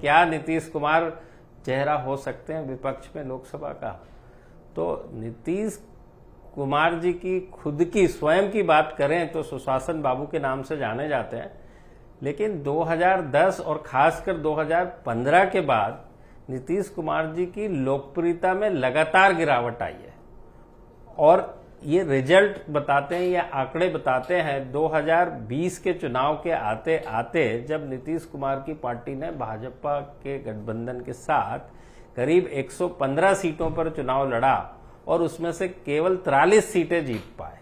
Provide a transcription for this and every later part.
क्या नीतीश कुमार चेहरा हो सकते हैं विपक्ष में लोकसभा का तो नीतीश कुमार जी की खुद की स्वयं की बात करें तो सुशासन बाबू के नाम से जाने जाते हैं लेकिन 2010 और खासकर 2015 के बाद नीतीश कुमार जी की लोकप्रियता में लगातार गिरावट आई है और ये रिजल्ट बताते हैं या आंकड़े बताते हैं 2020 के चुनाव के आते आते जब नीतीश कुमार की पार्टी ने भाजपा के गठबंधन के साथ करीब 115 सीटों पर चुनाव लड़ा और उसमें से केवल तिरालीस सीटें जीत पाए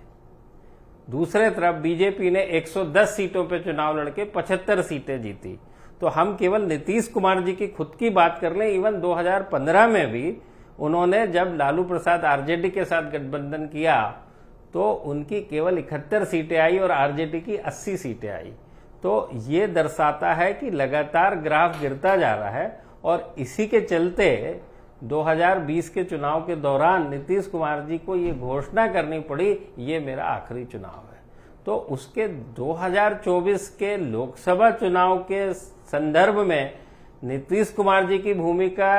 दूसरे तरफ बीजेपी ने 110 सीटों पर चुनाव लड़के 75 सीटें जीती तो हम केवल नीतीश कुमार जी की खुद की बात कर लें इवन 2015 में भी उन्होंने जब लालू प्रसाद आरजेडी के साथ गठबंधन किया तो उनकी केवल इकहत्तर सीटें आई और आरजेडी की अस्सी सीटें आई तो ये दर्शाता है कि लगातार ग्राफ गिरता जा रहा है और इसी के चलते 2020 के चुनाव के दौरान नीतीश कुमार जी को ये घोषणा करनी पड़ी ये मेरा आखिरी चुनाव है तो उसके 2024 के लोकसभा चुनाव के संदर्भ में नीतीश कुमार जी की भूमिका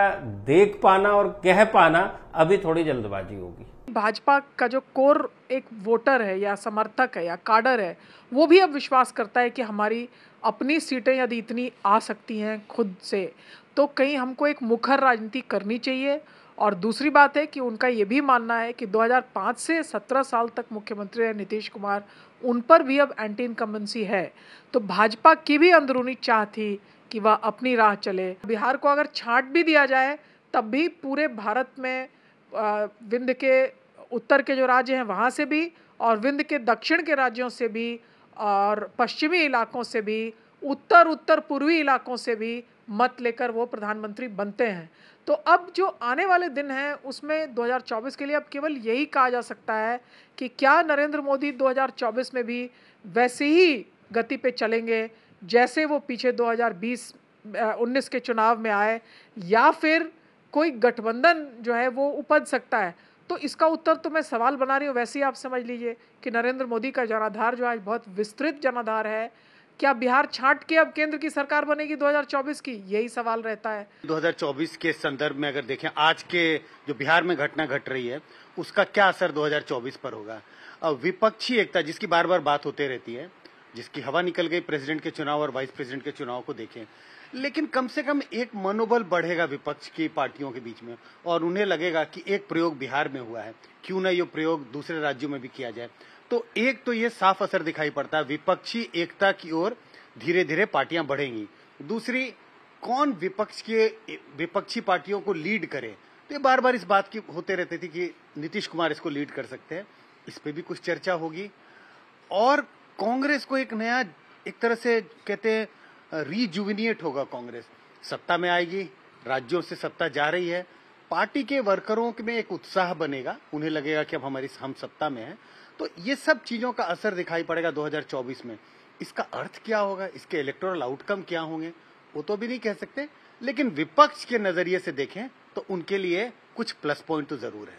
देख पाना और कह पाना अभी थोड़ी जल्दबाजी होगी भाजपा का जो कोर एक वोटर है या समर्थक है या काडर है वो भी अब विश्वास करता है कि हमारी अपनी सीटें यदि इतनी आ सकती हैं खुद से तो कहीं हमको एक मुखर राजनीति करनी चाहिए और दूसरी बात है कि उनका ये भी मानना है कि 2005 से 17 साल तक मुख्यमंत्री रहे नीतीश कुमार उन पर भी अब एंटी इनकम्बेंसी है तो भाजपा की भी अंदरूनी चाह थी कि वह अपनी राह चले बिहार को अगर छांट भी दिया जाए तब भी पूरे भारत में विंध्य के उत्तर के जो राज्य हैं वहाँ से भी और विंध्य के दक्षिण के राज्यों से भी और पश्चिमी इलाकों से भी उत्तर उत्तर पूर्वी इलाकों से भी मत लेकर वो प्रधानमंत्री बनते हैं तो अब जो आने वाले दिन हैं उसमें 2024 के लिए अब केवल यही कहा जा सकता है कि क्या नरेंद्र मोदी 2024 में भी वैसे ही गति पे चलेंगे जैसे वो पीछे 2020 19 के चुनाव में आए या फिर कोई गठबंधन जो है वो उपज सकता है तो इसका उत्तर तो मैं सवाल बना रही हूँ वैसे ही आप समझ लीजिए कि नरेंद्र मोदी का जनाधार जो आज बहुत विस्तृत जनाधार है क्या बिहार छाट के अब केंद्र की सरकार बनेगी 2024 की यही सवाल रहता है 2024 के संदर्भ में अगर देखें आज के जो बिहार में घटना घट गट रही है उसका क्या असर 2024 पर होगा विपक्षी एकता जिसकी बार बार बात होते रहती है जिसकी हवा निकल गई प्रेसिडेंट के चुनाव और वाइस प्रेसिडेंट के चुनाव को देखें लेकिन कम से कम एक मनोबल बढ़ेगा विपक्ष की पार्टियों के बीच में और उन्हें लगेगा कि एक प्रयोग बिहार में हुआ है क्यों ना ये प्रयोग दूसरे राज्यों में भी किया जाए तो एक तो ये साफ असर दिखाई पड़ता है विपक्षी एकता की ओर धीरे धीरे पार्टियां बढ़ेंगी दूसरी कौन विपक्ष के विपक्षी पार्टियों को लीड करे तो ये बार बार इस बात की होते रहते थे कि नीतीश कुमार इसको लीड कर सकते हैं इस पर भी कुछ चर्चा होगी और कांग्रेस को एक नया एक तरह से कहते हैं रीजुविनिएट होगा कांग्रेस सत्ता में आएगी राज्यों से सत्ता जा रही है पार्टी के वर्करों में एक उत्साह बनेगा उन्हें लगेगा कि अब हमारी हम सत्ता में है तो ये सब चीजों का असर दिखाई पड़ेगा 2024 में इसका अर्थ क्या होगा इसके इलेक्टोरल आउटकम क्या होंगे वो तो भी नहीं कह सकते लेकिन विपक्ष के नजरिए से देखें तो उनके लिए कुछ प्लस पॉइंट तो जरूर है